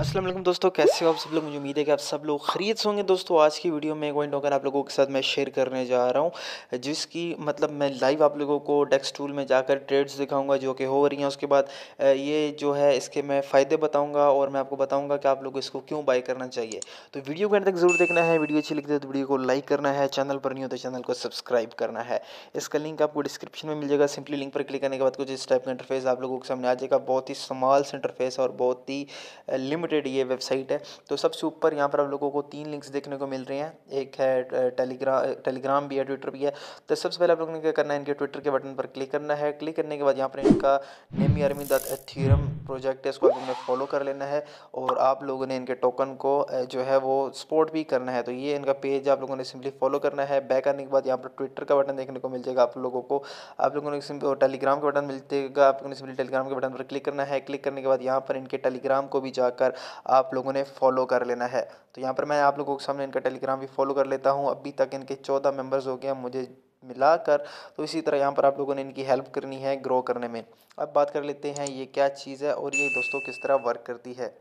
अस्सलाम वालेकुम दोस्तों कैसे हो आप सब लोग मुझे उम्मीद है कि आप सब लोग खरीद होंगे दोस्तों आज की वीडियो में एक पॉइंट होकर आप लोगों के साथ मैं शेयर करने जा रहा हूँ जिसकी मतलब मैं लाइव आप लोगों को डेस्क टूल में जाकर ट्रेड्स दिखाऊंगा जो कि हो रही हैं उसके बाद ये जो है इसके मैं फ़ायदे बताऊँगा और मैं आपको बताऊँगा कि आप लोग इसको क्यों बाई करना चाहिए तो वीडियो को तक जरूर देखना है वीडियो अच्छी लगती है तो वीडियो को लाइक करना है चैनल पर नहीं हो तो चैनल को सब्सक्राइब करना है इसका लिंक आपको डिस्क्रिप्शन में मिल जाएगा सिंपली लिंक पर क्लिक करने के बाद कुछ इस टाइप का इंटरफेस आप लोगों के सामने आ जाएगा बहुत ही स्मॉल इंटरफेस और बहुत ही लिमिट लिमिटेड ये वेबसाइट है तो सबसे ऊपर यहाँ पर आप लोगों को तीन लिंक्स देखने को मिल रहे हैं एक है टेलीग्रा टेलीग्राम भी है ट्विटर भी है तो सबसे पहले आप लोगों ने क्या करना है इनके ट्विटर के बटन पर क्लिक करना है क्लिक करने के बाद यहाँ पर इनका नेमी आर्मी दियरम प्रोजेक्ट है इसको आप लोगों फॉलो कर लेना है और आप लोगों ने इनके टोकन को जो है वो सपोर्ट भी करना है तो ये इनका पेज आप लोगों ने सिंपली फॉलो करना है बैक आने के बाद यहाँ पर ट्विटर का बटन देखने को मिल जाएगा आप लोगों को आप लोगों ने सिंपल टेलीग्राम का बटन मिल जाएगा आप लोगों ने सिंपली टेलीग्राम के बटन पर क्लिक करना है क्लिक करने के बाद यहाँ पर इनके टेलीग्राम को भी जाकर आप लोगों ने फॉलो कर लेना है तो यहाँ पर मैं आप लोगों के सामने इनका टेलीग्राम भी फॉलो कर लेता हूँ अभी तक इनके चौदह मेम्बर्स हो गए मुझे मिलाकर तो इसी तरह यहाँ पर आप लोगों ने इनकी हेल्प करनी है ग्रो करने में अब बात कर लेते हैं ये क्या चीज़ है और ये दोस्तों किस तरह वर्क करती है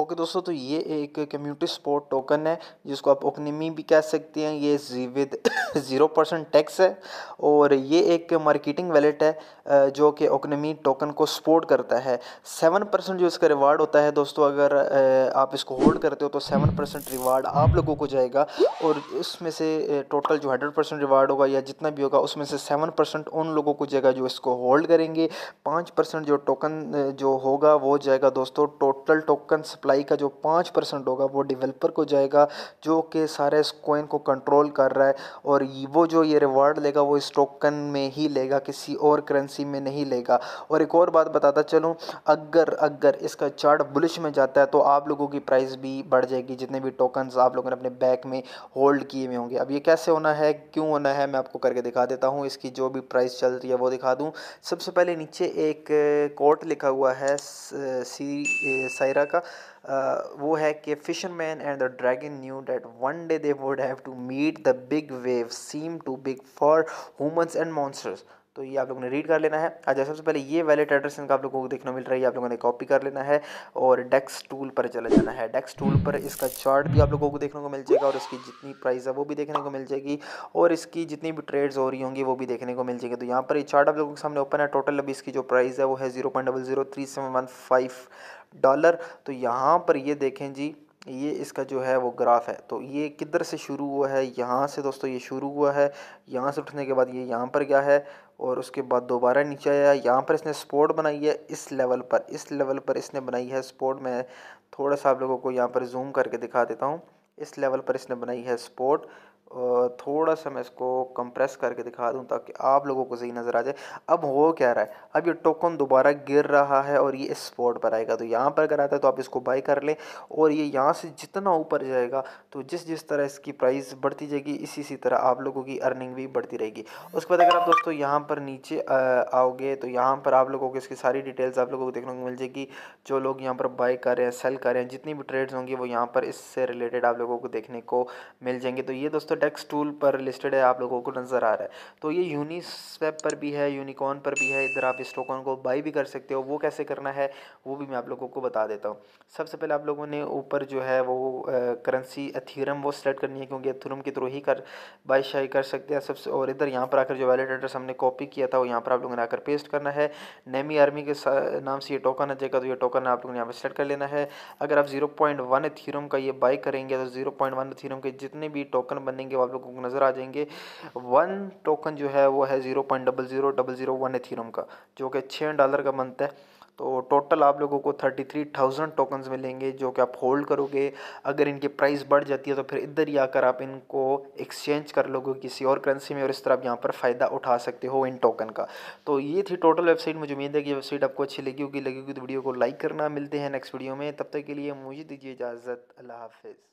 ओके दोस्तों तो ये एक कम्युनिटी सपोर्ट टोकन है जिसको आप ओकनेमी भी कह सकते हैं ये जीविद ज़ीरो परसेंट टैक्स है और ये एक मार्केटिंग वैलेट है जो कि ओकनमी टोकन को सपोर्ट करता है सेवन परसेंट जो इसका रिवार्ड होता है दोस्तों अगर आप इसको होल्ड करते हो तो सेवन परसेंट रिवार्ड आप लोगों को जाएगा और उसमें से टोटल जो हंड्रेड परसेंट रिवार्ड होगा या जितना भी होगा उसमें से सेवन परसेंट उन लोगों को जाएगा जो इसको होल्ड करेंगे पाँच परसेंट जो टोकन जो होगा वो जाएगा दोस्तों टोटल टोकन सप्लाई का जो पाँच परसेंट होगा वो डिवेलपर को जाएगा जो कि सारे इस कोइन को कंट्रोल कर रहा है और और वो जो ये रिवॉर्ड लेगा वो इस टोकन में ही लेगा किसी और करेंसी में नहीं लेगा और एक और बात बताता चलूँ अगर अगर इसका चार्ट बुलिश में जाता है तो आप लोगों की प्राइस भी बढ़ जाएगी जितने भी टोकन्स आप लोगों ने अपने बैक में होल्ड किए हुए होंगे अब ये कैसे होना है क्यों होना है मैं आपको करके दिखा देता हूँ इसकी जो भी प्राइस चल रही है वो दिखा दूँ सबसे पहले नीचे एक कोट लिखा हुआ है सी सायरा का वो है कि fisherman and the dragon new date one day they would have to meet the big wave seem too big for humans and monsters तो ये आप लोगों ने रीड कर लेना है अच्छा सबसे पहले ये वैलिड एड्रेस इनका आप लोगों को देखने मिल रहा है आप लोगों ने कॉपी कर लेना है और डेक्स टूल पर चले जाना है डेक्स टूल पर इसका चार्ट भी आप लोगों को देखने को मिल जाएगा और इसकी जितनी प्राइस है वो भी देखने को मिल जाएगी और इसकी जितनी भी ट्रेड्स हो रही होंगी वो भी देखने को मिल जाएगी तो यहाँ पर ये चार्ट आप लोगों के सामने ओपन है टोटल अभी इसकी जो प्राइस है वो है ज़ीरो डॉलर तो यहाँ पर ये देखें जी ये इसका जो है वो ग्राफ है तो ये किधर से शुरू हुआ है यहाँ से दोस्तों ये शुरू हुआ है यहाँ से उठने के बाद ये यहाँ पर गया है और उसके बाद दोबारा नीचे आया यहाँ पर इसने स्पोर्ट बनाई है इस लेवल पर इस लेवल पर इसने बनाई है स्पोर्ट मैं थोड़ा सा आप लोगों को यहाँ पर जूम करके दिखा देता हूँ इस लेवल पर इसने बनाई है स्पोर्ट और थोड़ा सा मैं इसको कंप्रेस करके दिखा दूं ताकि आप लोगों को सही नज़र आ जाए अब हो क्या रहा है अब ये टोकन दोबारा गिर रहा है और ये इस स्पॉट पर आएगा तो यहाँ पर अगर आता है तो आप इसको बाई कर लें और ये यहाँ से जितना ऊपर जाएगा तो जिस जिस तरह इसकी प्राइस बढ़ती जाएगी इसी इसी तरह आप लोगों की अर्निंग भी बढ़ती रहेगी उसके बाद अगर आप दोस्तों यहाँ पर नीचे आओगे तो यहाँ पर आप लोगों को इसकी सारी डिटेल्स आप लोगों को देखने को मिल जाएगी जो लोग यहाँ पर बाई कर रहे हैं सेल कर रहे हैं जितनी भी ट्रेड्स होंगी वो यहाँ पर इससे रिलेटेड आप लोगों को देखने को मिल जाएंगे तो ये दोस्तों दोस्तों डेक्स टूल पर लिस्टेड है आप लोगों को नज़र आ रहा है तो ये यूनिस्वेप पर भी है यूनिकॉर्न पर भी है इधर आप स्टोकॉन को बाई भी कर सकते हो वो कैसे करना है वो भी मैं आप लोगों को बता देता हूँ सबसे पहले आप लोगों ने ऊपर जो है वो करेंसी अथीरम वो सिलेक्ट करनी है क्योंकि अथीरम के थ्रू ही कर बाई शाई कर सकते हैं सबसे और इधर यहाँ पर आकर जो वैलेट एड्रेस हमने कॉपी किया था वो यहाँ पर आप लोगों ने आकर पेस्ट करना है नेमी आर्मी के नाम से ये टोकन आ जाएगा तो ये टोकन आप लोगों ने यहाँ पर सेलेक्ट कर लेना है अगर आप जीरो पॉइंट वन एथीरम का ये बाई करेंगे तो जीरो पॉइंट वन एथीरम के जितने भी टोकन बने वो आप लोगों को नज़र आ जाएंगे वन टोकन जो है वो है zero point double zero double zero one Ethereum का जो कि छः डॉलर का बनता है तो टोटल आप लोगों को थर्टी थ्री थाउजेंड टोकन्स मिलेंगे जो कि आप होल्ड करोगे अगर इनकी प्राइस बढ़ जाती है तो फिर इधर ही आकर आप इनको एक्सचेंज कर लोगे किसी और करेंसी में और इस तरह आप यहाँ पर फ़ायदा उठा सकते हो इन टोकन का तो ये थी टोटल वेबसाइट मुझे उम्मीद है कि वेबसाइट आपको अच्छी लगी होगी लगी होगी तो वीडियो को लाइक करना मिलते हैं नेक्स्ट वीडियो में तब तक के लिए मुझे दीजिए इजाज़त अल्लाह हाफिज़